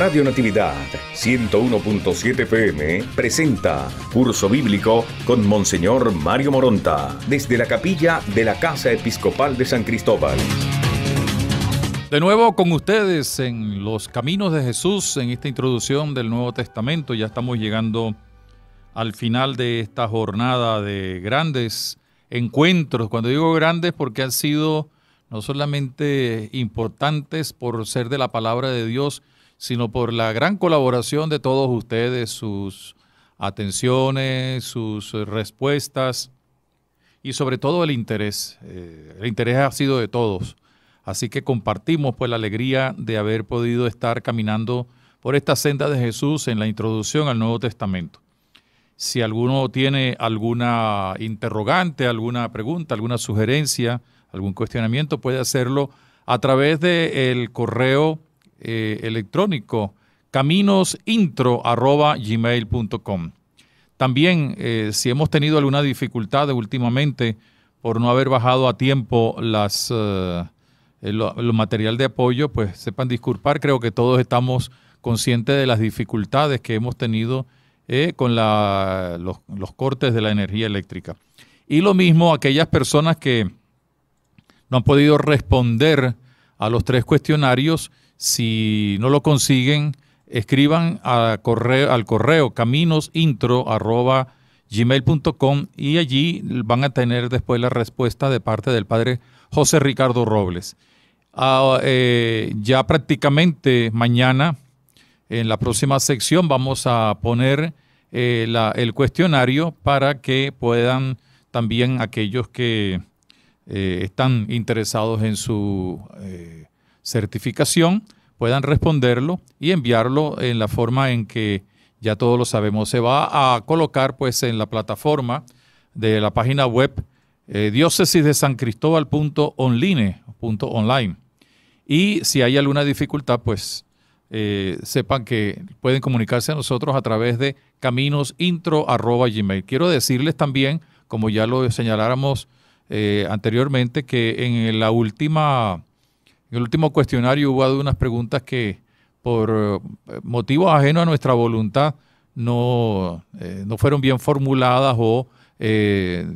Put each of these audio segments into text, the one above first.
Radio Natividad 101.7 PM presenta Curso Bíblico con Monseñor Mario Moronta desde la capilla de la Casa Episcopal de San Cristóbal. De nuevo con ustedes en los caminos de Jesús, en esta introducción del Nuevo Testamento, ya estamos llegando al final de esta jornada de grandes encuentros. Cuando digo grandes porque han sido no solamente importantes por ser de la palabra de Dios, sino por la gran colaboración de todos ustedes, sus atenciones, sus respuestas y sobre todo el interés. Eh, el interés ha sido de todos. Así que compartimos pues la alegría de haber podido estar caminando por esta senda de Jesús en la introducción al Nuevo Testamento. Si alguno tiene alguna interrogante, alguna pregunta, alguna sugerencia, algún cuestionamiento, puede hacerlo a través del correo eh, electrónico caminosintro.gmail.com. También, eh, si hemos tenido alguna dificultad últimamente por no haber bajado a tiempo las, eh, los el, material de apoyo, pues sepan disculpar. Creo que todos estamos conscientes de las dificultades que hemos tenido con los cortes de la energía eléctrica. Y lo mismo aquellas personas que no han podido responder a los tres cuestionarios si no lo consiguen, escriban al correo caminosintro.gmail.com y allí van a tener después la respuesta de parte del padre José Ricardo Robles. Ah, eh, ya prácticamente mañana, en la próxima sección, vamos a poner eh, el cuestionario para que puedan también aquellos que eh, están interesados en su certificación puedan responderlo y enviarlo en la forma en que ya todos lo sabemos. Se va a colocar pues en la plataforma de la página web eh, diócesis de San Cristóbal punto online, punto online. Y si hay alguna dificultad, pues eh, sepan que pueden comunicarse a nosotros a través de caminos caminosintro.gmail. Quiero decirles también, como ya lo señaláramos eh, anteriormente, que en la última en el último cuestionario hubo unas preguntas que por eh, motivos ajenos a nuestra voluntad no, eh, fueron bien formuladas o eh,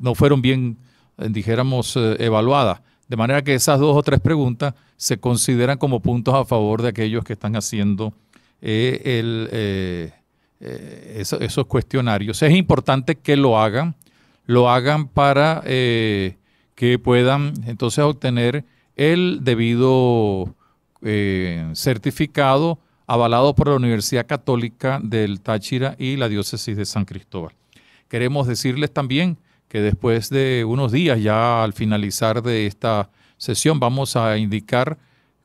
no fueron bien, dijéramos, evaluadas. De manera que esas dos o tres preguntas se consideran como puntos a favor de aquellos que están haciendo esos, cuestionarios. Es importante que lo hagan, lo hagan para que puedan entonces obtener el debido eh, certificado avalado por la Universidad Católica del Táchira y la Diócesis de San Cristóbal. Queremos decirles también que después de unos días, ya al finalizar de esta sesión, vamos a indicar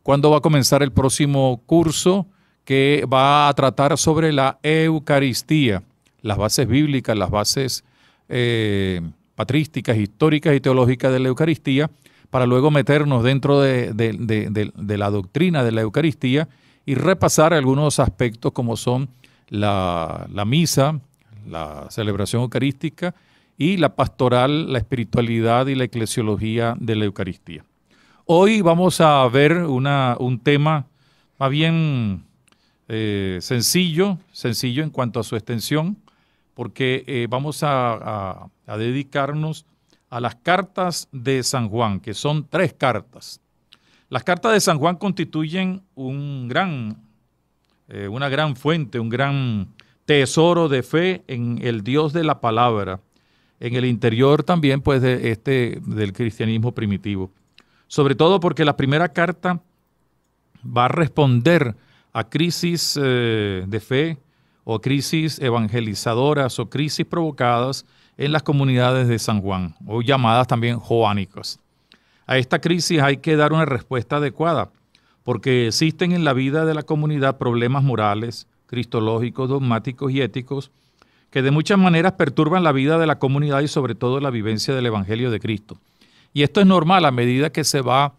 cuándo va a comenzar el próximo curso que va a tratar sobre la Eucaristía, las bases bíblicas, las bases eh, patrísticas, históricas y teológicas de la Eucaristía para luego meternos dentro de, la doctrina de la Eucaristía y repasar algunos aspectos como son la, misa, la celebración eucarística y la pastoral, la espiritualidad y la eclesiología de la Eucaristía. Hoy vamos a ver un tema más bien eh, sencillo, sencillo en cuanto a su extensión, porque eh, vamos a dedicarnos a las cartas de San Juan, que son tres cartas. Las cartas de San Juan constituyen un gran, eh, una gran fuente, un gran tesoro de fe en el Dios de la palabra, en el interior también pues, este, del cristianismo primitivo. Sobre todo porque la primera carta va a responder a crisis eh, de fe o crisis evangelizadoras o crisis provocadas en las comunidades de San Juan, o llamadas también joánicos. A esta crisis hay que dar una respuesta adecuada, porque existen en la vida de la comunidad problemas morales, cristológicos, dogmáticos y éticos que de muchas maneras perturban la vida de la comunidad y sobre todo la vivencia del Evangelio de Cristo. Y esto es normal a medida que se va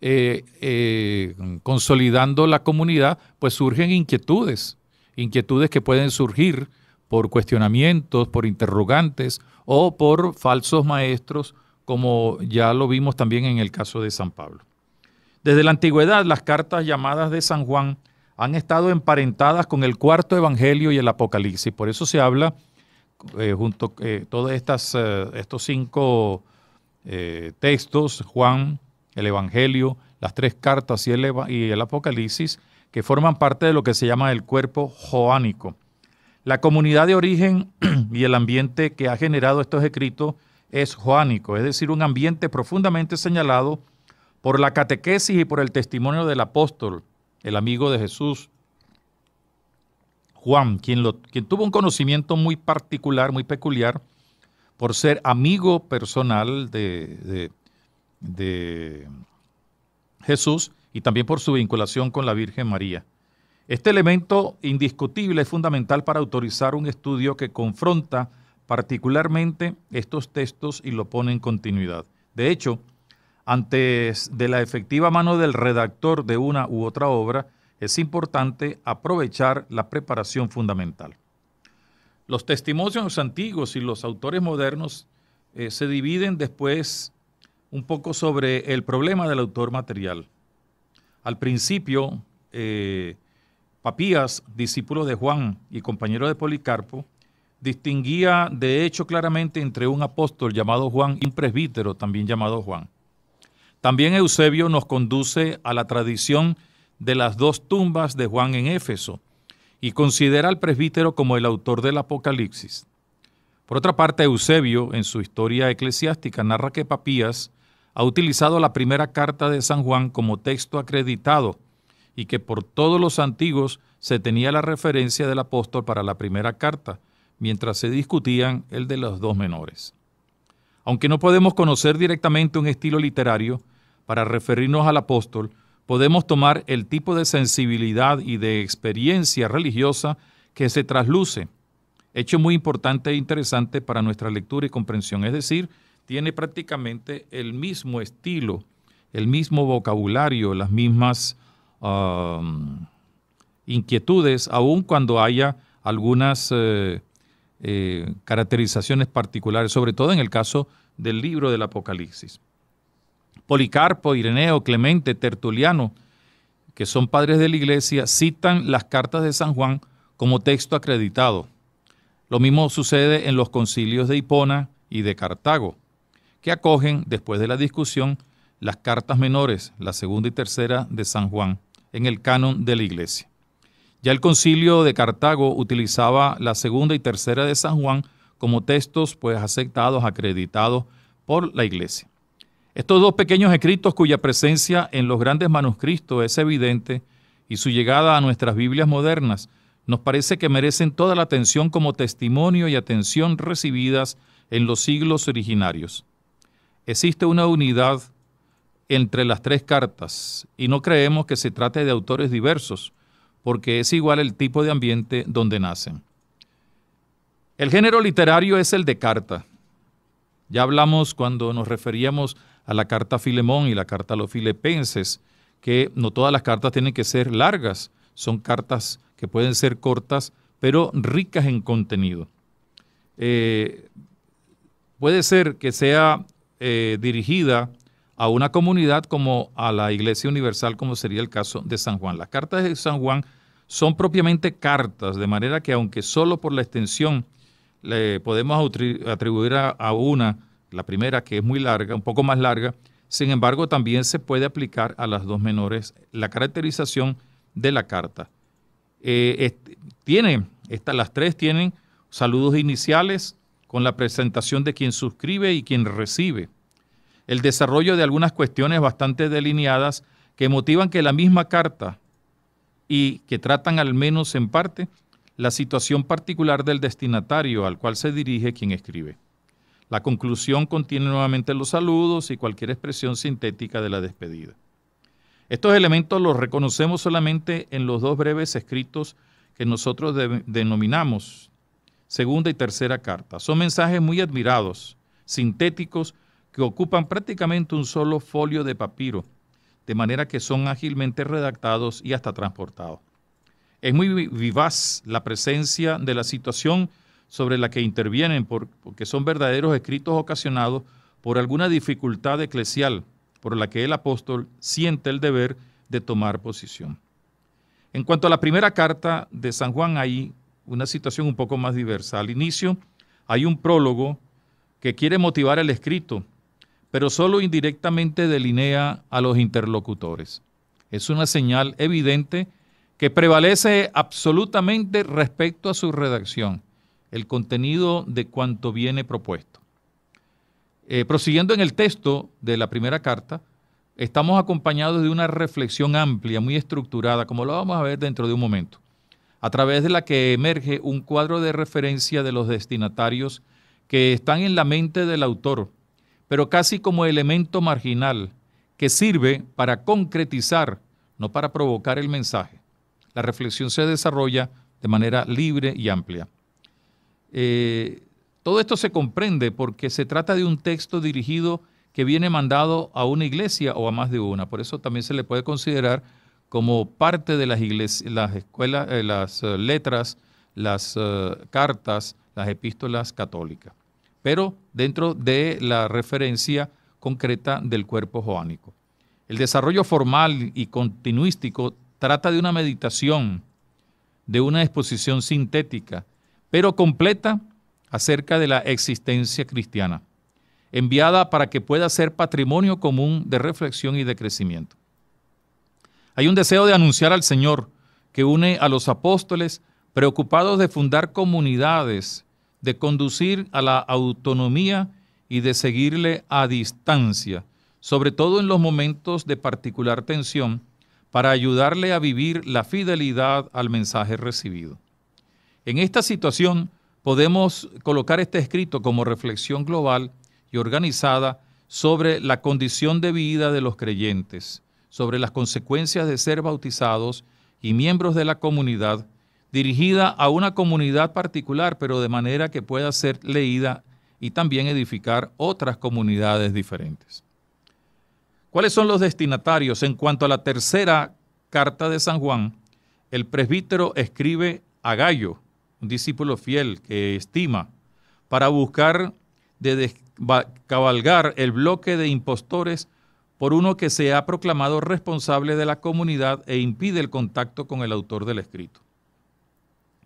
eh, eh, consolidando la comunidad, pues surgen inquietudes, inquietudes que pueden surgir por cuestionamientos, por interrogantes o por falsos maestros, como ya lo vimos también en el caso de San Pablo. Desde la antigüedad, las cartas llamadas de San Juan han estado emparentadas con el cuarto evangelio y el Apocalipsis. Por eso se habla, eh, junto a eh, todos eh, estos cinco textos, Juan, el Evangelio, las tres cartas y el Apocalipsis, que forman parte de lo que se llama el cuerpo joánico. La comunidad de origen y el ambiente que ha generado estos escritos es joánico, es decir, un ambiente profundamente señalado por la catequesis y por el testimonio del apóstol, el amigo de Jesús, Juan, quien, tuvo un conocimiento muy particular, muy peculiar, por ser amigo personal de Jesús y también por su vinculación con la Virgen María. Este elemento indiscutible es fundamental para autorizar un estudio que confronta particularmente estos textos y lo pone en continuidad. De hecho, antes de la efectiva mano del redactor de una u otra obra, es importante aprovechar la preparación fundamental. Los testimonios antiguos y los autores modernos eh, se dividen después un poco sobre el problema del autor material. Al principio, eh, Papías, discípulo de Juan y compañero de Policarpo, distinguía de hecho claramente entre un apóstol llamado Juan y un presbítero también llamado Juan. También Eusebio nos conduce a la tradición de las dos tumbas de Juan en Éfeso y considera al presbítero como el autor del Apocalipsis. Por otra parte, Eusebio, en su historia eclesiástica, narra que Papías ha utilizado la primera carta de San Juan como texto acreditado y que por todos los antiguos se tenía la referencia del apóstol para la primera carta, mientras se discutían el de los dos menores. Aunque no podemos conocer directamente un estilo literario, para referirnos al apóstol, podemos tomar el tipo de sensibilidad y de experiencia religiosa que se trasluce, hecho muy importante e interesante para nuestra lectura y comprensión, es decir, tiene prácticamente el mismo estilo, el mismo vocabulario, las mismas Um, inquietudes, aun cuando haya algunas eh, eh, caracterizaciones particulares, sobre todo en el caso del libro del Apocalipsis. Policarpo, Ireneo, Clemente, Tertuliano, que son padres de la iglesia, citan las cartas de San Juan como texto acreditado. Lo mismo sucede en los concilios de Hipona y de Cartago, que acogen, después de la discusión, las cartas menores, la segunda y tercera de San Juan en el canon de la Iglesia. Ya el concilio de Cartago utilizaba la segunda y tercera de San Juan como textos pues aceptados, acreditados por la Iglesia. Estos dos pequeños escritos cuya presencia en los grandes manuscritos es evidente y su llegada a nuestras Biblias modernas nos parece que merecen toda la atención como testimonio y atención recibidas en los siglos originarios. Existe una unidad entre las tres cartas y no creemos que se trate de autores diversos, porque es igual el tipo de ambiente donde nacen. El género literario es el de carta. Ya hablamos cuando nos referíamos a la carta Filemón y la carta a los filipenses, que no todas las cartas tienen que ser largas, son cartas que pueden ser cortas, pero ricas en contenido. Eh, puede ser que sea eh, dirigida a una comunidad como a la Iglesia Universal, como sería el caso de San Juan. Las cartas de San Juan son propiamente cartas, de manera que aunque solo por la extensión le podemos atribuir a, una, la primera que es muy larga, un poco más larga, sin embargo también se puede aplicar a las dos menores la caracterización de la carta. Tienen, eh, tiene, las tres tienen saludos iniciales con la presentación de quien suscribe y quien recibe el desarrollo de algunas cuestiones bastante delineadas que motivan que la misma carta y que tratan al menos en parte la situación particular del destinatario al cual se dirige quien escribe. La conclusión contiene nuevamente los saludos y cualquier expresión sintética de la despedida. Estos elementos los reconocemos solamente en los dos breves escritos que nosotros denominamos segunda y tercera carta. Son mensajes muy admirados, sintéticos que ocupan prácticamente un solo folio de papiro, de manera que son ágilmente redactados y hasta transportados. Es muy vivaz la presencia de la situación sobre la que intervienen, porque son verdaderos escritos ocasionados por alguna dificultad eclesial, por la que el apóstol siente el deber de tomar posición. En cuanto a la primera carta de San Juan, hay una situación un poco más diversa. Al inicio hay un prólogo que quiere motivar el escrito pero solo indirectamente delinea a los interlocutores. Es una señal evidente que prevalece absolutamente respecto a su redacción, el contenido de cuanto viene propuesto. Eh, prosiguiendo en el texto de la primera carta, estamos acompañados de una reflexión amplia, muy estructurada, como lo vamos a ver dentro de un momento, a través de la que emerge un cuadro de referencia de los destinatarios que están en la mente del autor pero casi como elemento marginal que sirve para concretizar, no para provocar el mensaje. La reflexión se desarrolla de manera libre y amplia. Eh, todo esto se comprende porque se trata de un texto dirigido que viene mandado a una iglesia o a más de una. Por eso también se le puede considerar como parte de las, iglesias, las escuelas, eh, las eh, letras, las cartas, las epístolas católicas pero dentro de la referencia concreta del cuerpo joánico. El desarrollo formal y continuístico trata de una meditación, de una exposición sintética, pero completa acerca de la existencia cristiana, enviada para que pueda ser patrimonio común de reflexión y de crecimiento. Hay un deseo de anunciar al Señor que une a los apóstoles preocupados de fundar comunidades de conducir a la autonomía y de seguirle a distancia, sobre todo en los momentos de particular tensión, para ayudarle a vivir la fidelidad al mensaje recibido. En esta situación podemos colocar este escrito como reflexión global y organizada sobre la condición de vida de los creyentes, sobre las consecuencias de ser bautizados y miembros de la comunidad dirigida a una comunidad particular, pero de manera que pueda ser leída y también edificar otras comunidades diferentes. ¿Cuáles son los destinatarios? En cuanto a la tercera carta de San Juan, el presbítero escribe a Gallo, un discípulo fiel que estima, para buscar de cabalgar el bloque de impostores por uno que se ha proclamado responsable de la comunidad e impide el contacto con el autor del escrito.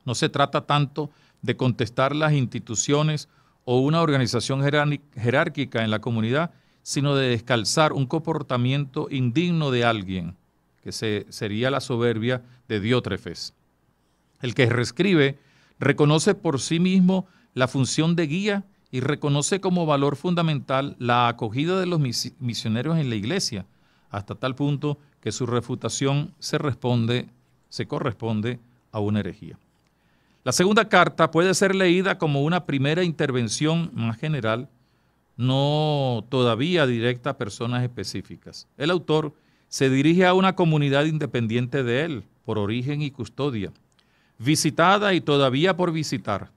No se trata tanto de contestar las instituciones o una organización jerárquica en la comunidad, sino de descalzar un comportamiento indigno de alguien, que se, sería la soberbia de Diótrefes. El que reescribe reconoce por sí mismo la función de guía y reconoce como valor fundamental la acogida de los misioneros en la iglesia, hasta tal punto que su refutación se responde, se corresponde a una herejía. La segunda carta puede ser leída como una primera intervención más general, no todavía directa a personas específicas. El autor se dirige a una comunidad independiente de él, por origen y custodia, visitada y todavía por visitar,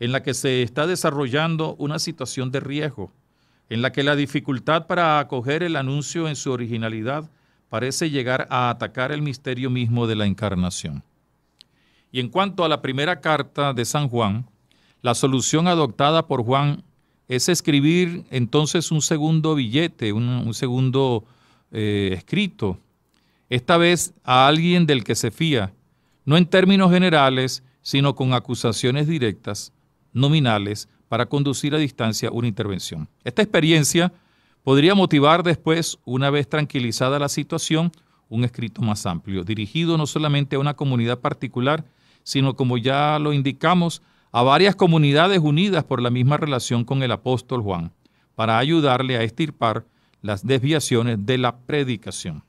en la que se está desarrollando una situación de riesgo, en la que la dificultad para acoger el anuncio en su originalidad parece llegar a atacar el misterio mismo de la encarnación. Y en cuanto a la primera carta de San Juan, la solución adoptada por Juan es escribir entonces un segundo billete, un, segundo eh, escrito, esta vez a alguien del que se fía, no en términos generales, sino con acusaciones directas, nominales, para conducir a distancia una intervención. Esta experiencia podría motivar después, una vez tranquilizada la situación, un escrito más amplio, dirigido no solamente a una comunidad particular, sino como ya lo indicamos, a varias comunidades unidas por la misma relación con el apóstol Juan, para ayudarle a estirpar las desviaciones de la predicación.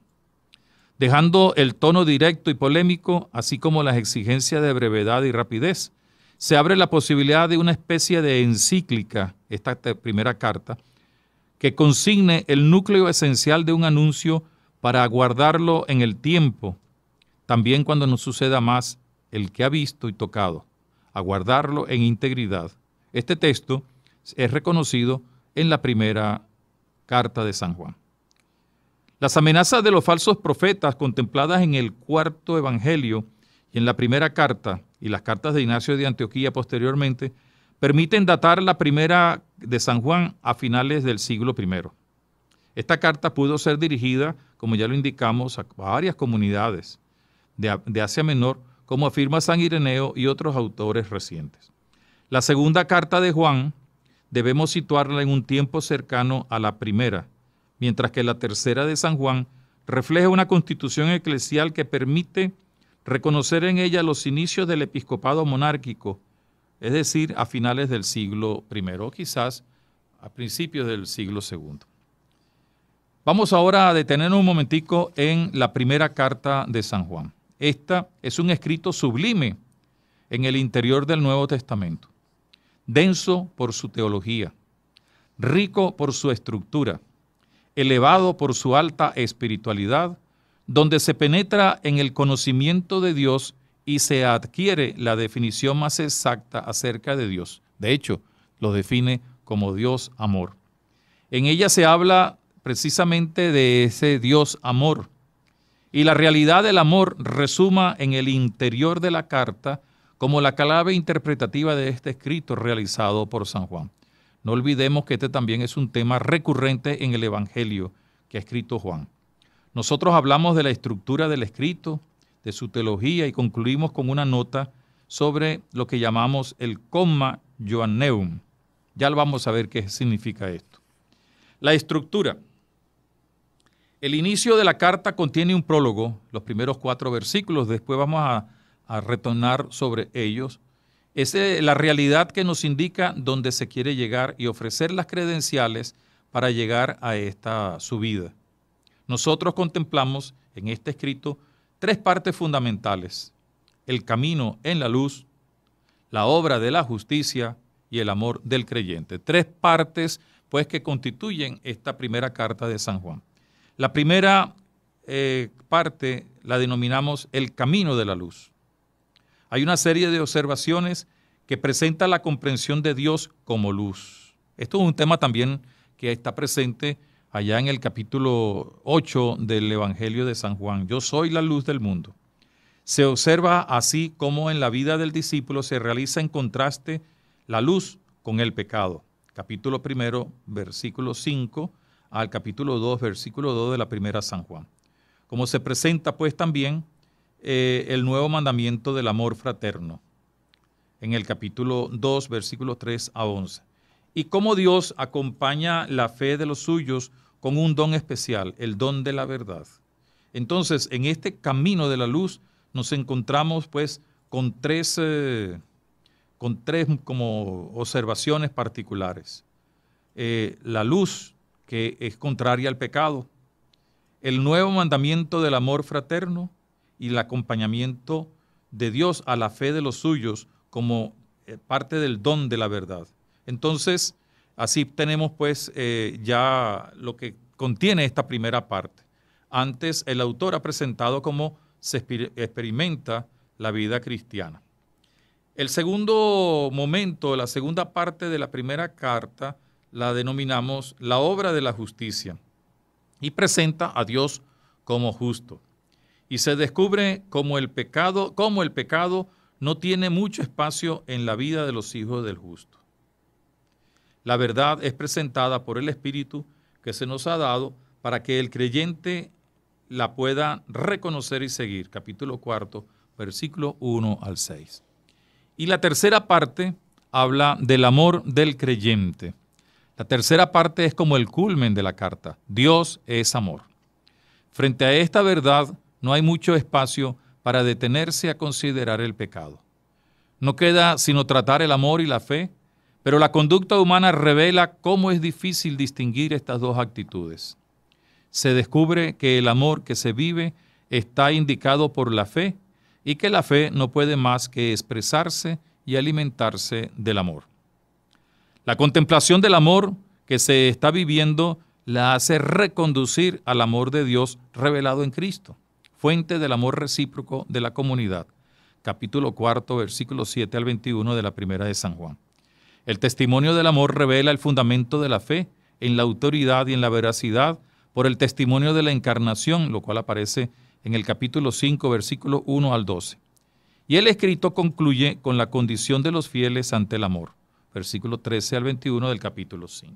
Dejando el tono directo y polémico, así como las exigencias de brevedad y rapidez, se abre la posibilidad de una especie de encíclica, esta primera carta, que consigne el núcleo esencial de un anuncio para guardarlo en el tiempo, también cuando no suceda más el que ha visto y tocado, a guardarlo en integridad. Este texto es reconocido en la primera carta de San Juan. Las amenazas de los falsos profetas contempladas en el cuarto evangelio y en la primera carta y las cartas de Ignacio de Antioquía posteriormente permiten datar la primera de San Juan a finales del siglo I. Esta carta pudo ser dirigida, como ya lo indicamos, a varias comunidades de, Asia Menor, como afirma San Ireneo y otros autores recientes. La segunda carta de Juan debemos situarla en un tiempo cercano a la primera, mientras que la tercera de San Juan refleja una constitución eclesial que permite reconocer en ella los inicios del episcopado monárquico, es decir, a finales del siglo I o quizás a principios del siglo II. Vamos ahora a detenernos un momentico en la primera carta de San Juan. Esta es un escrito sublime en el interior del Nuevo Testamento, denso por su teología, rico por su estructura, elevado por su alta espiritualidad, donde se penetra en el conocimiento de Dios y se adquiere la definición más exacta acerca de Dios. De hecho, lo define como Dios amor. En ella se habla precisamente de ese Dios amor, y la realidad del amor resuma en el interior de la carta como la clave interpretativa de este escrito realizado por San Juan. No olvidemos que este también es un tema recurrente en el Evangelio que ha escrito Juan. Nosotros hablamos de la estructura del escrito, de su teología y concluimos con una nota sobre lo que llamamos el comma Joanneum. Ya vamos a ver qué significa esto. La estructura. El inicio de la carta contiene un prólogo, los primeros cuatro versículos, después vamos a, retornar sobre ellos. Es eh, la realidad que nos indica dónde se quiere llegar y ofrecer las credenciales para llegar a esta subida. Nosotros contemplamos en este escrito tres partes fundamentales. El camino en la luz, la obra de la justicia y el amor del creyente. Tres partes, pues, que constituyen esta primera carta de San Juan. La primera eh, parte la denominamos el camino de la luz. Hay una serie de observaciones que presenta la comprensión de Dios como luz. Esto es un tema también que está presente allá en el capítulo 8 del Evangelio de San Juan. Yo soy la luz del mundo. Se observa así como en la vida del discípulo se realiza en contraste la luz con el pecado. Capítulo primero, versículo 5 al capítulo 2, versículo 2 de la primera San Juan. Como se presenta pues también eh, el nuevo mandamiento del amor fraterno en el capítulo 2, versículos 3 a 11. Y cómo Dios acompaña la fe de los suyos con un don especial, el don de la verdad. Entonces, en este camino de la luz nos encontramos pues con tres, eh, con tres como observaciones particulares. Eh, la luz que es contraria al pecado, el nuevo mandamiento del amor fraterno y el acompañamiento de Dios a la fe de los suyos como eh, parte del don de la verdad. Entonces, así tenemos pues eh, ya lo que contiene esta primera parte. Antes el autor ha presentado cómo se experimenta la vida cristiana. El segundo momento, la segunda parte de la primera carta, la denominamos la obra de la justicia y presenta a Dios como justo. Y se descubre como el pecado, como el pecado no tiene mucho espacio en la vida de los hijos del justo. La verdad es presentada por el Espíritu que se nos ha dado para que el creyente la pueda reconocer y seguir. Capítulo cuarto, versículo 1 al 6. Y la tercera parte habla del amor del creyente. La tercera parte es como el culmen de la carta. Dios es amor. Frente a esta verdad no hay mucho espacio para detenerse a considerar el pecado. No queda sino tratar el amor y la fe, pero la conducta humana revela cómo es difícil distinguir estas dos actitudes. Se descubre que el amor que se vive está indicado por la fe y que la fe no puede más que expresarse y alimentarse del amor. La contemplación del amor que se está viviendo la hace reconducir al amor de Dios revelado en Cristo, fuente del amor recíproco de la comunidad. Capítulo 4, versículo 7 al 21 de la primera de San Juan. El testimonio del amor revela el fundamento de la fe en la autoridad y en la veracidad por el testimonio de la encarnación, lo cual aparece en el capítulo 5, versículo 1 al 12. Y el escrito concluye con la condición de los fieles ante el amor versículo 13 al 21 del capítulo 5.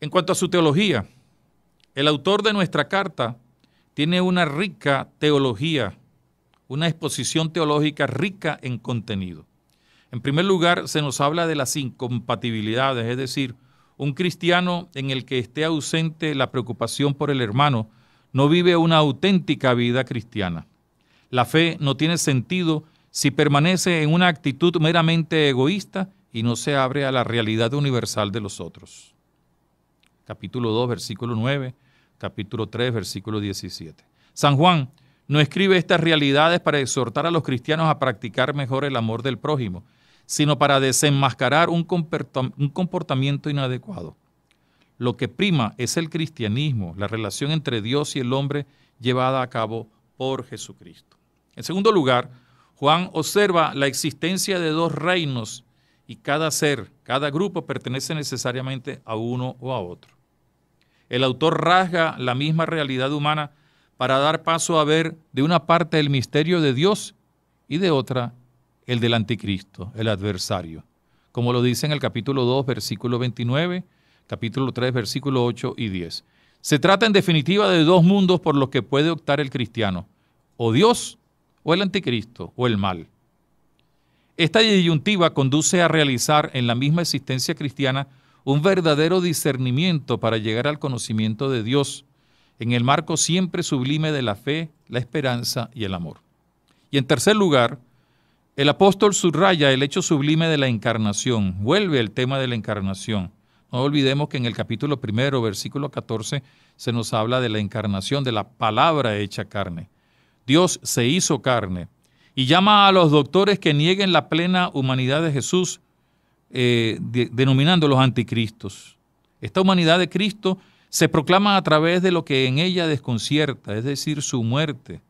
En cuanto a su teología, el autor de nuestra carta tiene una rica teología, una exposición teológica rica en contenido. En primer lugar, se nos habla de las incompatibilidades, es decir, un cristiano en el que esté ausente la preocupación por el hermano no vive una auténtica vida cristiana. La fe no tiene sentido si permanece en una actitud meramente egoísta y no se abre a la realidad universal de los otros. Capítulo 2, versículo 9, capítulo 3, versículo 17. San Juan no escribe estas realidades para exhortar a los cristianos a practicar mejor el amor del prójimo, sino para desenmascarar un comportamiento inadecuado. Lo que prima es el cristianismo, la relación entre Dios y el hombre llevada a cabo por Jesucristo. En segundo lugar, Juan observa la existencia de dos reinos y cada ser, cada grupo pertenece necesariamente a uno o a otro. El autor rasga la misma realidad humana para dar paso a ver de una parte el misterio de Dios y de otra el del anticristo, el adversario, como lo dice en el capítulo 2, versículo 29, capítulo 3, versículo 8 y 10. Se trata en definitiva de dos mundos por los que puede optar el cristiano, o Dios o el anticristo o el mal. Esta disyuntiva conduce a realizar en la misma existencia cristiana un verdadero discernimiento para llegar al conocimiento de Dios, en el marco siempre sublime de la fe, la esperanza y el amor. Y en tercer lugar, el apóstol subraya el hecho sublime de la encarnación, vuelve el tema de la encarnación. No olvidemos que en el capítulo primero, versículo 14, se nos habla de la encarnación, de la palabra hecha carne. Dios se hizo carne y llama a los doctores que nieguen la plena humanidad de Jesús, eh, denominándolos anticristos. Esta humanidad de Cristo se proclama a través de lo que en ella desconcierta, es decir, su muerte,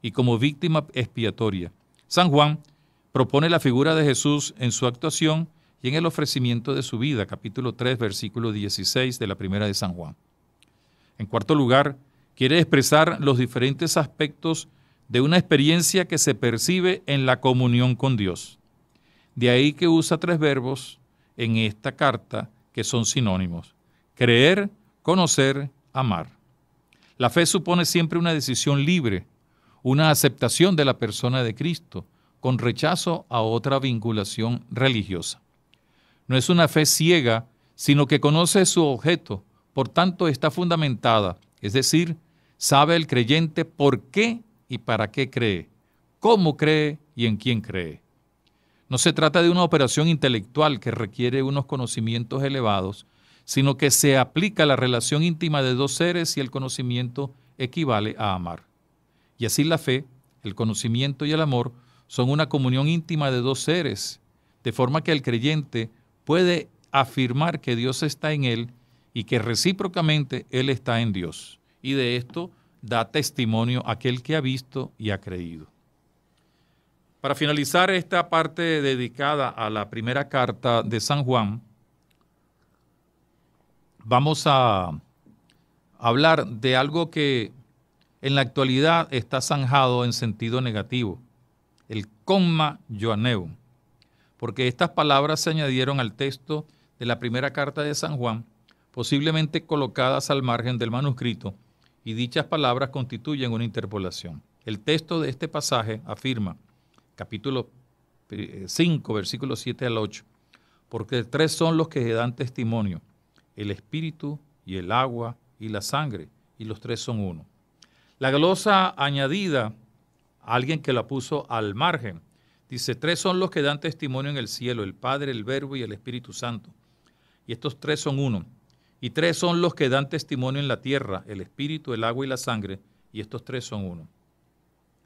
y como víctima expiatoria. San Juan propone la figura de Jesús en su actuación y en el ofrecimiento de su vida, capítulo 3, versículo 16 de la primera de San Juan. En cuarto lugar, quiere expresar los diferentes aspectos de una experiencia que se percibe en la comunión con Dios. De ahí que usa tres verbos en esta carta que son sinónimos. Creer, conocer, amar. La fe supone siempre una decisión libre, una aceptación de la persona de Cristo, con rechazo a otra vinculación religiosa. No es una fe ciega, sino que conoce su objeto, por tanto está fundamentada, es decir, sabe el creyente por qué y para qué cree, cómo cree y en quién cree. No se trata de una operación intelectual que requiere unos conocimientos elevados, sino que se aplica la relación íntima de dos seres y el conocimiento equivale a amar. Y así la fe, el conocimiento y el amor son una comunión íntima de dos seres, de forma que el creyente puede afirmar que Dios está en él y que recíprocamente él está en Dios. Y de esto da testimonio aquel que ha visto y ha creído. Para finalizar esta parte dedicada a la primera carta de San Juan, vamos a hablar de algo que en la actualidad está zanjado en sentido negativo, el comma joaneum, porque estas palabras se añadieron al texto de la primera carta de San Juan, posiblemente colocadas al margen del manuscrito, y dichas palabras constituyen una interpolación. El texto de este pasaje afirma, capítulo 5, eh, versículos 7 al 8, porque tres son los que dan testimonio, el espíritu y el agua y la sangre, y los tres son uno. La glosa añadida, alguien que la puso al margen, dice, tres son los que dan testimonio en el cielo, el Padre, el Verbo y el Espíritu Santo. Y estos tres son uno. Y tres son los que dan testimonio en la tierra, el espíritu, el agua y la sangre, y estos tres son uno.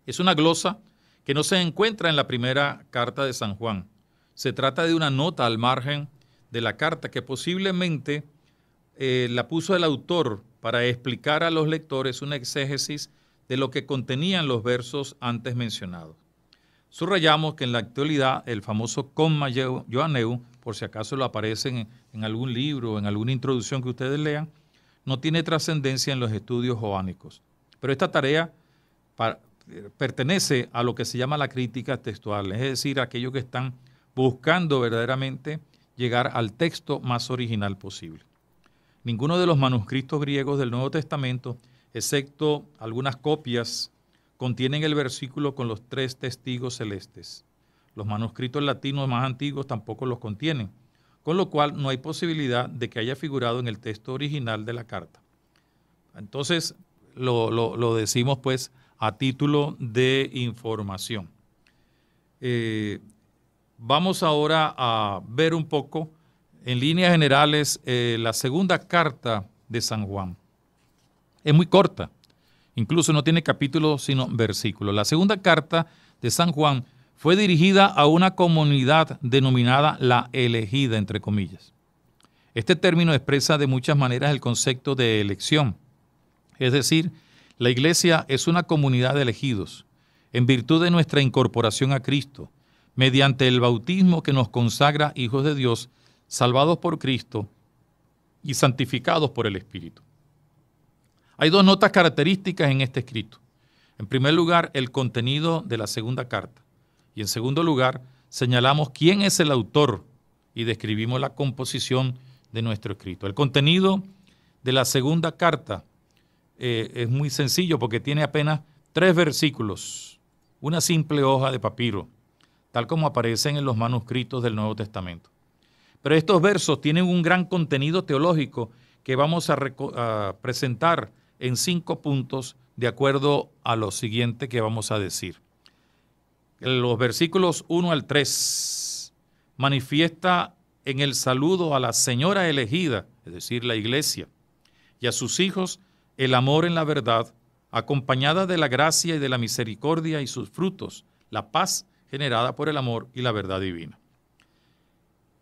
Es una glosa que no se encuentra en la primera carta de San Juan. Se trata de una nota al margen de la carta que posiblemente eh, la puso el autor para explicar a los lectores una exégesis de lo que contenían los versos antes mencionados. Subrayamos que en la actualidad el famoso Comma Joaneu por si acaso lo aparecen en, algún libro, o en alguna introducción que ustedes lean, no tiene trascendencia en los estudios jovánicos. Pero esta tarea eh, pertenece a lo que se llama la crítica textual, es decir, aquellos que están buscando verdaderamente llegar al texto más original posible. Ninguno de los manuscritos griegos del Nuevo Testamento, excepto algunas copias, contienen el versículo con los tres testigos celestes. Los manuscritos latinos más antiguos tampoco los contienen, con lo cual no hay posibilidad de que haya figurado en el texto original de la carta. Entonces, lo, decimos pues a título de información. Eh, vamos ahora a ver un poco, en líneas generales, eh, la segunda carta de San Juan. Es muy corta, incluso no tiene capítulo sino versículo. La segunda carta de San Juan fue dirigida a una comunidad denominada la elegida, entre comillas. Este término expresa de muchas maneras el concepto de elección. Es decir, la iglesia es una comunidad de elegidos, en virtud de nuestra incorporación a Cristo, mediante el bautismo que nos consagra hijos de Dios, salvados por Cristo y santificados por el Espíritu. Hay dos notas características en este escrito. En primer lugar, el contenido de la segunda carta. Y en segundo lugar, señalamos quién es el autor y describimos la composición de nuestro escrito. El contenido de la segunda carta eh, es muy sencillo porque tiene apenas tres versículos, una simple hoja de papiro, tal como aparecen en los manuscritos del Nuevo Testamento. Pero estos versos tienen un gran contenido teológico que vamos a presentar en cinco puntos de acuerdo a lo siguiente que vamos a decir los versículos 1 al 3, manifiesta en el saludo a la señora elegida, es decir, la iglesia, y a sus hijos el amor en la verdad, acompañada de la gracia y de la misericordia y sus frutos, la paz generada por el amor y la verdad divina.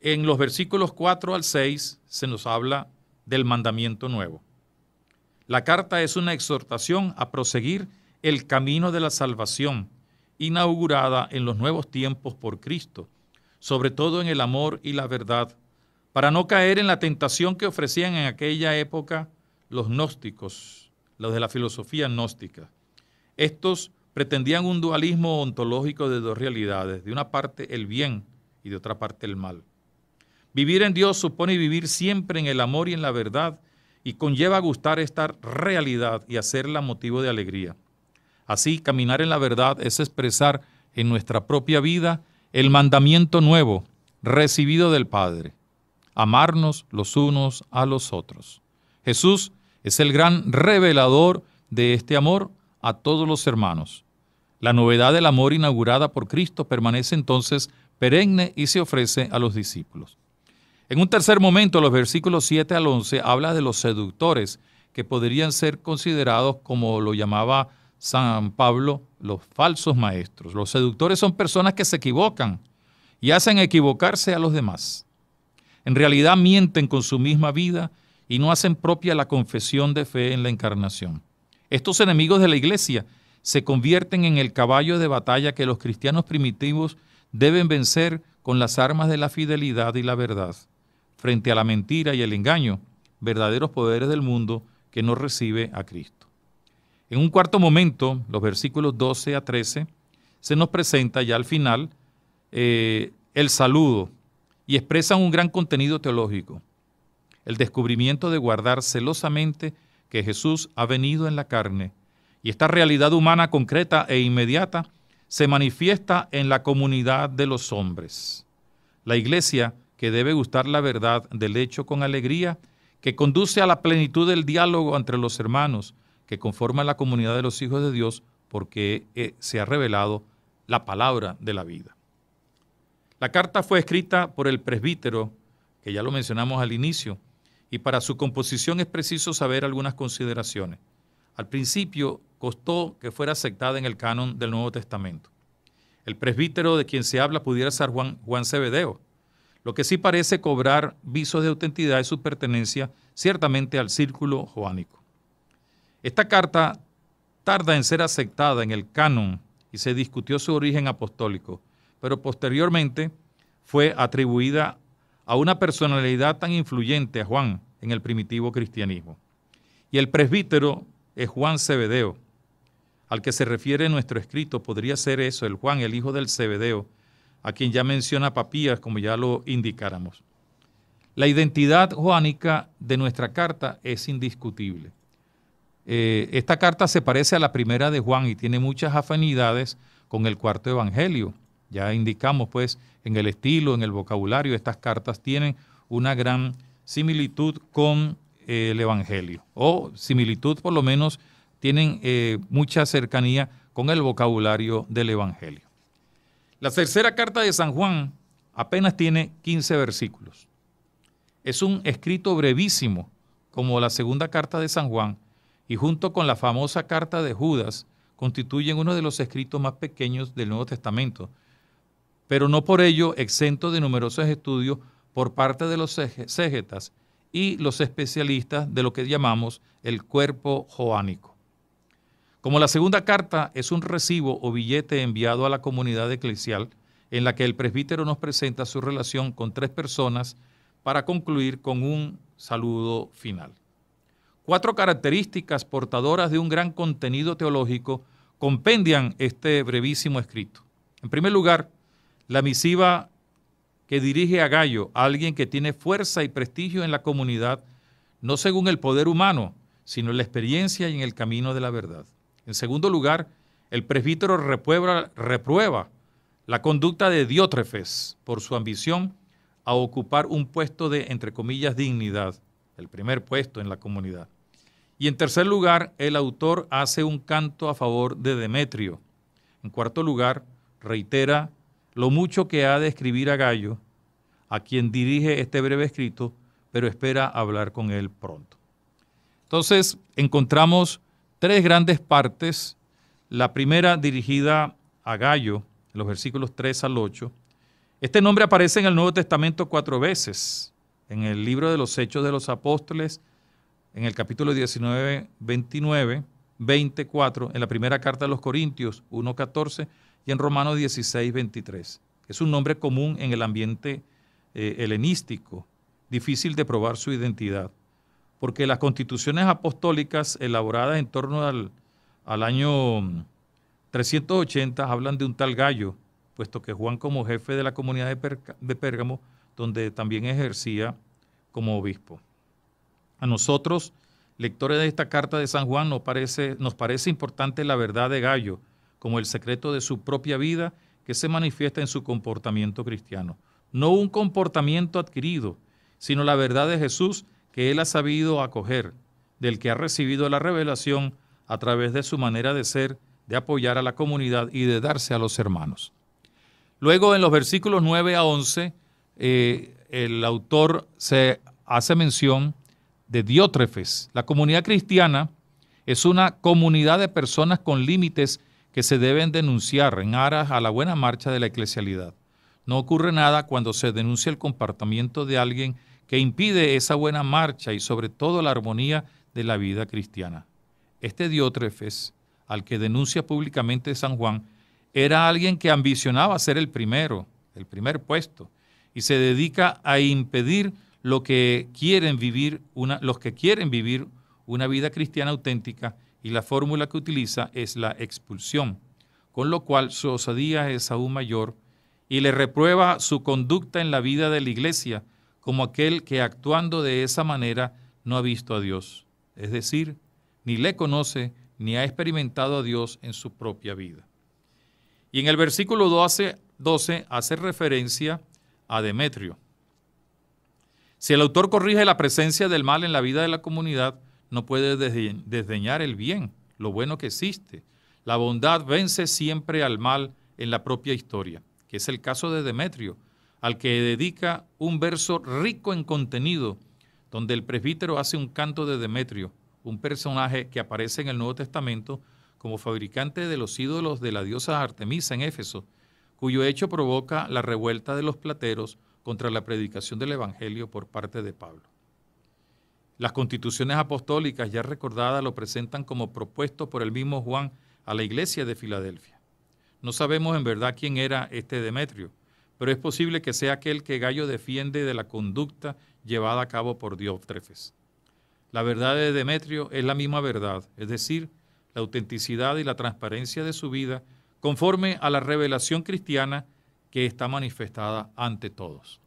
En los versículos 4 al 6 se nos habla del mandamiento nuevo. La carta es una exhortación a proseguir el camino de la salvación inaugurada en los nuevos tiempos por Cristo, sobre todo en el amor y la verdad, para no caer en la tentación que ofrecían en aquella época los gnósticos, los de la filosofía gnóstica. Estos pretendían un dualismo ontológico de dos realidades, de una parte el bien y de otra parte el mal. Vivir en Dios supone vivir siempre en el amor y en la verdad y conlleva gustar esta realidad y hacerla motivo de alegría. Así, caminar en la verdad es expresar en nuestra propia vida el mandamiento nuevo recibido del Padre, amarnos los unos a los otros. Jesús es el gran revelador de este amor a todos los hermanos. La novedad del amor inaugurada por Cristo permanece entonces perenne y se ofrece a los discípulos. En un tercer momento, los versículos 7 al 11 habla de los seductores que podrían ser considerados como lo llamaba San Pablo los falsos maestros. Los seductores son personas que se equivocan y hacen equivocarse a los demás. En realidad mienten con su misma vida y no hacen propia la confesión de fe en la encarnación. Estos enemigos de la iglesia se convierten en el caballo de batalla que los cristianos primitivos deben vencer con las armas de la fidelidad y la verdad, frente a la mentira y el engaño, verdaderos poderes del mundo que no recibe a Cristo. En un cuarto momento, los versículos 12 a 13, se nos presenta ya al final eh, el saludo y expresan un gran contenido teológico, el descubrimiento de guardar celosamente que Jesús ha venido en la carne y esta realidad humana concreta e inmediata se manifiesta en la comunidad de los hombres. La iglesia, que debe gustar la verdad del hecho con alegría, que conduce a la plenitud del diálogo entre los hermanos, que conforman la comunidad de los hijos de Dios porque eh, se ha revelado la palabra de la vida. La carta fue escrita por el presbítero, que ya lo mencionamos al inicio, y para su composición es preciso saber algunas consideraciones. Al principio costó que fuera aceptada en el canon del Nuevo Testamento. El presbítero de quien se habla pudiera ser Juan, Juan Cebedeo, lo que sí parece cobrar visos de autenticidad es su pertenencia ciertamente al círculo joánico. Esta carta tarda en ser aceptada en el canon y se discutió su origen apostólico, pero posteriormente fue atribuida a una personalidad tan influyente a Juan en el primitivo cristianismo. Y el presbítero es Juan Cebedeo. Al que se refiere nuestro escrito podría ser eso, el Juan, el hijo del Cebedeo, a quien ya menciona Papías, como ya lo indicáramos. La identidad joánica de nuestra carta es indiscutible. Eh, esta carta se parece a la primera de Juan y tiene muchas afinidades con el cuarto evangelio. Ya indicamos, pues, en el estilo, en el vocabulario, estas cartas tienen una gran similitud con eh, el evangelio, o similitud por lo menos tienen eh, mucha cercanía con el vocabulario del evangelio. La tercera carta de San Juan apenas tiene 15 versículos. Es un escrito brevísimo, como la segunda carta de San Juan, y junto con la famosa carta de Judas constituyen uno de los escritos más pequeños del Nuevo Testamento, pero no por ello exento de numerosos estudios por parte de los ségetas y los especialistas de lo que llamamos el cuerpo joánico. Como la segunda carta es un recibo o billete enviado a la comunidad eclesial, en la que el presbítero nos presenta su relación con tres personas para concluir con un saludo final. Cuatro características portadoras de un gran contenido teológico compendian este brevísimo escrito. En primer lugar, la misiva que dirige a Gallo, alguien que tiene fuerza y prestigio en la comunidad, no según el poder humano, sino en la experiencia y en el camino de la verdad. En segundo lugar, el presbítero reprueba, la conducta de Diótrefes por su ambición a ocupar un puesto de, entre comillas, dignidad, el primer puesto en la comunidad. Y en tercer lugar, el autor hace un canto a favor de Demetrio. En cuarto lugar, reitera lo mucho que ha de escribir a Gallo, a quien dirige este breve escrito, pero espera hablar con él pronto. Entonces, encontramos tres grandes partes. La primera dirigida a Gallo, en los versículos 3 al 8. Este nombre aparece en el Nuevo Testamento cuatro veces, en el libro de los Hechos de los Apóstoles, en el capítulo 19, 29, 24, en la primera carta de los Corintios 14, y en Romanos 16, 23. Es un nombre común en el ambiente eh, helenístico, difícil de probar su identidad, porque las constituciones apostólicas elaboradas en torno al, al año 380 mm, hablan de un tal Gallo, puesto que Juan como jefe de la comunidad de Pérgamo, donde también ejercía como obispo. A nosotros, lectores de esta carta de San Juan, nos parece, nos parece importante la verdad de Gallo, como el secreto de su propia vida que se manifiesta en su comportamiento cristiano. No un comportamiento adquirido, sino la verdad de Jesús que él ha sabido acoger, del que ha recibido la revelación a través de su manera de ser, de apoyar a la comunidad y de darse a los hermanos. Luego en los versículos 9 a 11, eh, el autor se hace mención de Diótrefes. La comunidad cristiana es una comunidad de personas con límites que se deben denunciar en aras a la buena marcha de la eclesialidad. No ocurre nada cuando se denuncia el comportamiento de alguien que impide esa buena marcha y sobre todo la armonía de la vida cristiana. Este Diótrefes, al que denuncia públicamente San Juan, era alguien que ambicionaba ser el primero, el primer puesto, y se dedica a impedir lo que quieren vivir una, los que quieren vivir una vida cristiana auténtica y la fórmula que utiliza es la expulsión, con lo cual su osadía es aún mayor y le reprueba su conducta en la vida de la iglesia como aquel que actuando de esa manera no ha visto a Dios, es decir, ni le conoce ni ha experimentado a Dios en su propia vida. Y en el versículo 12, 12 hace referencia a Demetrio. Si el autor corrige la presencia del mal en la vida de la comunidad, no puede desdeñar el bien, lo bueno que existe. La bondad vence siempre al mal en la propia historia, que es el caso de Demetrio, al que dedica un verso rico en contenido, donde el presbítero hace un canto de Demetrio, un personaje que aparece en el Nuevo Testamento como fabricante de los ídolos de la diosa Artemisa en Éfeso, cuyo hecho provoca la revuelta de los plateros, contra la predicación del Evangelio por parte de Pablo. Las constituciones apostólicas ya recordadas lo presentan como propuesto por el mismo Juan a la iglesia de Filadelfia. No sabemos en verdad quién era este Demetrio, pero es posible que sea aquel que Gallo defiende de la conducta llevada a cabo por Diótrefes. La verdad de Demetrio es la misma verdad, es decir, la autenticidad y la transparencia de su vida conforme a la revelación cristiana que está manifestada ante todos.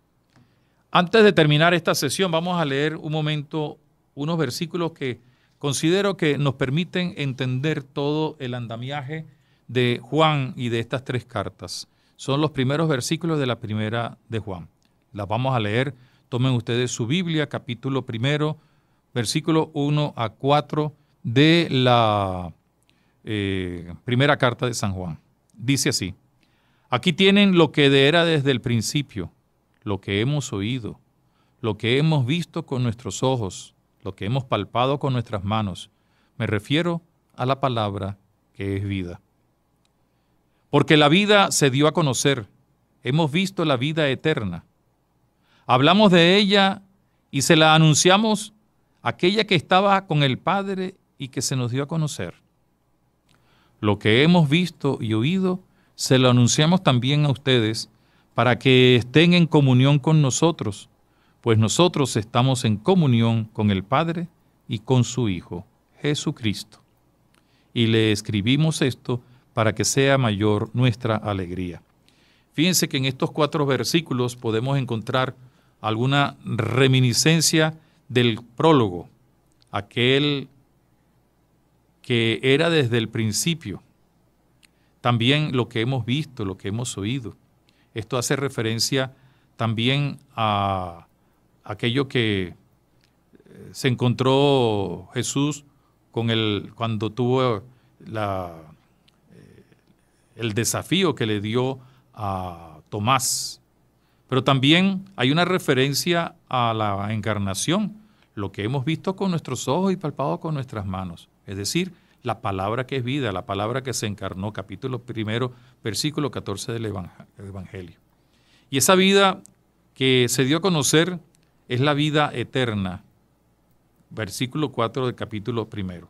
Antes de terminar esta sesión, vamos a leer un momento unos versículos que considero que nos permiten entender todo el andamiaje de Juan y de estas tres cartas. Son los primeros versículos de la primera de Juan. Las vamos a leer. Tomen ustedes su Biblia, capítulo primero, versículo 1 a 4 de la eh, primera carta de San Juan. Dice así. Aquí tienen lo que era desde el principio, lo que hemos oído, lo que hemos visto con nuestros ojos, lo que hemos palpado con nuestras manos. Me refiero a la palabra que es vida. Porque la vida se dio a conocer, hemos visto la vida eterna. Hablamos de ella y se la anunciamos aquella que estaba con el Padre y que se nos dio a conocer. Lo que hemos visto y oído se lo anunciamos también a ustedes para que estén en comunión con nosotros, pues nosotros estamos en comunión con el Padre y con su Hijo, Jesucristo. Y le escribimos esto para que sea mayor nuestra alegría. Fíjense que en estos cuatro versículos podemos encontrar alguna reminiscencia del prólogo, aquel que era desde el principio, también lo que hemos visto, lo que hemos oído. Esto hace referencia también a aquello que eh, se encontró Jesús con el, cuando tuvo la, eh, el desafío que le dio a Tomás. Pero también hay una referencia a la encarnación, lo que hemos visto con nuestros ojos y palpado con nuestras manos. Es decir, la palabra que es vida, la palabra que se encarnó, capítulo primero, versículo 14 del Evangelio. Y esa vida que se dio a conocer es la vida eterna, versículo 4 del capítulo primero.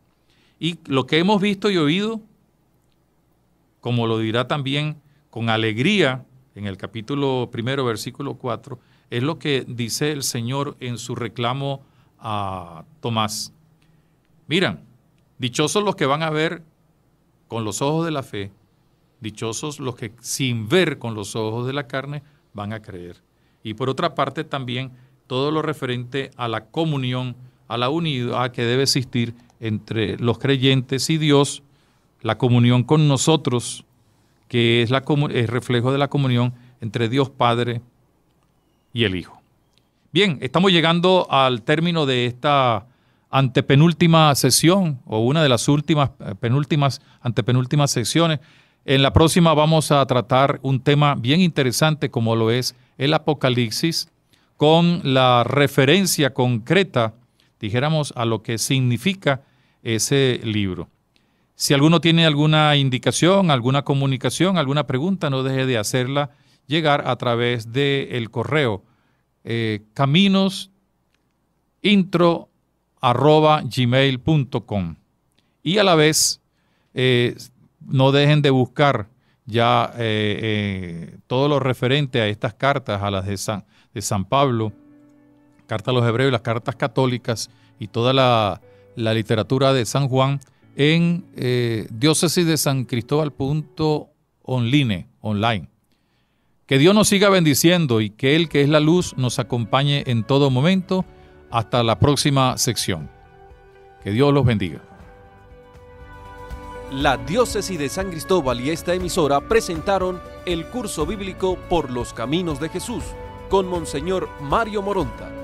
Y lo que hemos visto y oído, como lo dirá también con alegría en el capítulo primero, versículo 4, es lo que dice el Señor en su reclamo a Tomás. Miran, Dichosos los que van a ver con los ojos de la fe, dichosos los que sin ver con los ojos de la carne van a creer. Y por otra parte también todo lo referente a la comunión, a la unidad que debe existir entre los creyentes y Dios, la comunión con nosotros, que es la, el reflejo de la comunión entre Dios Padre y el Hijo. Bien, estamos llegando al término de esta antepenúltima sesión o una de las últimas, eh, penúltimas, antepenúltimas sesiones. En la próxima vamos a tratar un tema bien interesante como lo es el Apocalipsis, con la referencia concreta, dijéramos, a lo que significa ese libro. Si alguno tiene alguna indicación, alguna comunicación, alguna pregunta, no deje de hacerla llegar a través del correo eh, caminos intro arroba gmail.com. Y a la vez, eh, no dejen de buscar ya eh, eh, todo lo referente a estas cartas, a las de San, de San Pablo, carta a los hebreos y las cartas católicas y toda la, literatura de San Juan en diócesis de San Cristóbal punto online, online. Que Dios nos siga bendiciendo y que Él, que es la luz, nos acompañe en todo momento hasta la próxima sección. Que Dios los bendiga. La diócesis de San Cristóbal y esta emisora presentaron el curso bíblico Por los Caminos de Jesús con Monseñor Mario Moronta.